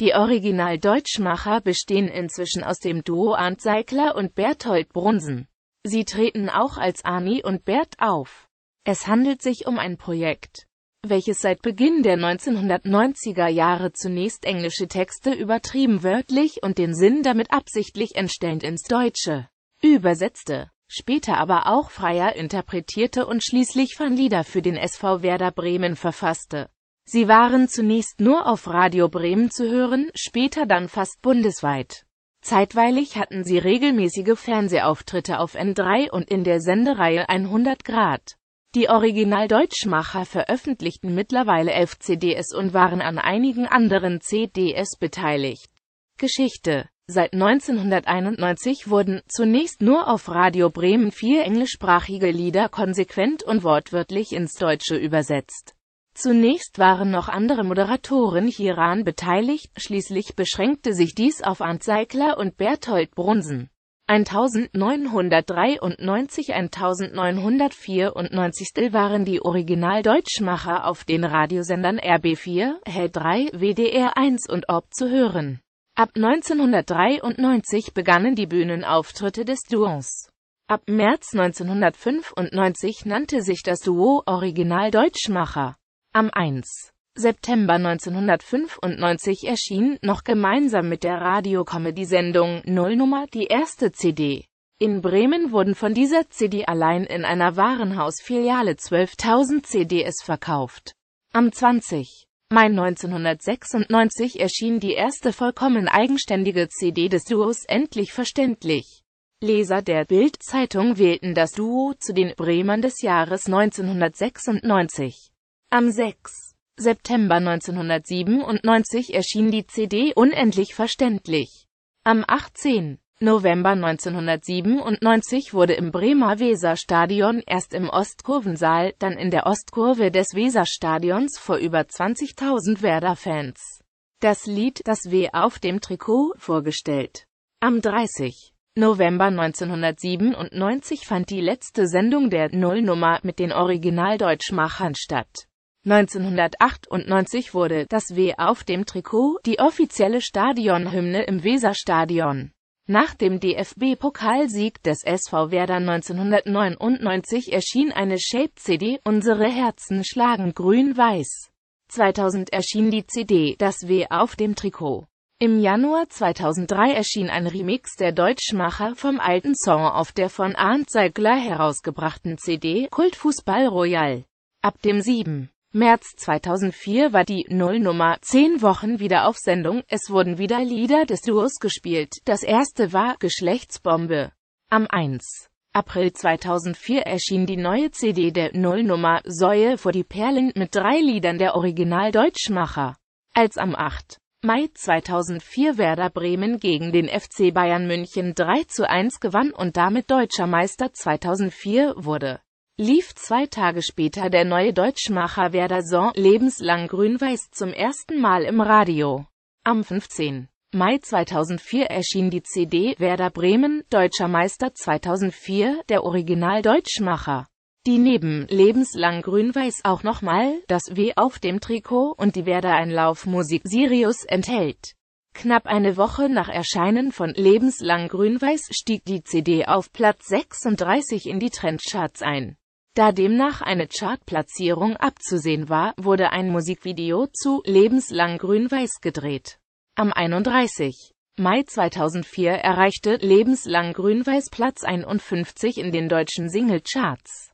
Die Original-Deutschmacher bestehen inzwischen aus dem Duo Arndt Seikler und Berthold Brunsen. Sie treten auch als Arnie und Bert auf. Es handelt sich um ein Projekt, welches seit Beginn der 1990er Jahre zunächst englische Texte übertrieben wörtlich und den Sinn damit absichtlich entstellend ins Deutsche übersetzte, später aber auch freier interpretierte und schließlich Fanlieder für den SV Werder Bremen verfasste. Sie waren zunächst nur auf Radio Bremen zu hören, später dann fast bundesweit. Zeitweilig hatten sie regelmäßige Fernsehauftritte auf N3 und in der Sendereihe 100 Grad. Die Originaldeutschmacher veröffentlichten mittlerweile elf CDs und waren an einigen anderen CDs beteiligt. Geschichte Seit 1991 wurden zunächst nur auf Radio Bremen vier englischsprachige Lieder konsequent und wortwörtlich ins Deutsche übersetzt. Zunächst waren noch andere Moderatoren hieran beteiligt, schließlich beschränkte sich dies auf Arndt und Berthold Brunsen. 1993-1994 waren die Originaldeutschmacher auf den Radiosendern RB4, Hell 3, WDR 1 und ORB zu hören. Ab 1993 begannen die Bühnenauftritte des Duos. Ab März 1995 nannte sich das Duo Originaldeutschmacher. Am 1. September 1995 erschien, noch gemeinsam mit der radiocomedy sendung Nullnummer, die erste CD. In Bremen wurden von dieser CD allein in einer Warenhausfiliale 12.000 CDs verkauft. Am 20. Mai 1996 erschien die erste vollkommen eigenständige CD des Duos endlich verständlich. Leser der Bild-Zeitung wählten das Duo zu den Bremern des Jahres 1996. Am 6. September 1997 erschien die CD Unendlich verständlich. Am 18. November 1997 wurde im Bremer Weserstadion erst im Ostkurvensaal, dann in der Ostkurve des Weserstadions vor über 20.000 Werder-Fans das Lied Das W auf dem Trikot vorgestellt. Am 30. November 1997 fand die letzte Sendung der Nullnummer mit den Originaldeutschmachern statt. 1998 wurde das W auf dem Trikot die offizielle Stadionhymne im Weserstadion. Nach dem DFB-Pokalsieg des SV Werder 1999 erschien eine Shape-CD Unsere Herzen schlagen grün-weiß. 2000 erschien die CD Das W auf dem Trikot. Im Januar 2003 erschien ein Remix der Deutschmacher vom alten Song auf der von Arndt Seigler herausgebrachten CD Kultfußball Royal. Ab dem 7. März 2004 war die Nullnummer 10 Wochen wieder auf Sendung, es wurden wieder Lieder des Duos gespielt, das erste war Geschlechtsbombe. Am 1. April 2004 erschien die neue CD der Nullnummer Säue vor die Perlen mit drei Liedern der Original-Deutschmacher. Als am 8. Mai 2004 Werder Bremen gegen den FC Bayern München 3 zu 1 gewann und damit deutscher Meister 2004 wurde lief zwei Tage später der neue Deutschmacher Werder Son lebenslang grün-weiß zum ersten Mal im Radio. Am 15. Mai 2004 erschien die CD Werder Bremen, Deutscher Meister 2004, der Original Deutschmacher. Die neben lebenslang grün-weiß auch nochmal das W auf dem Trikot und die Werder Einlaufmusik Sirius enthält. Knapp eine Woche nach Erscheinen von Lebenslang Grün-Weiß stieg die CD auf Platz 36 in die Trendcharts ein. Da demnach eine Chartplatzierung abzusehen war, wurde ein Musikvideo zu Lebenslang Grün-Weiß gedreht. Am 31. Mai 2004 erreichte Lebenslang Grün-Weiß Platz 51 in den deutschen Singlecharts.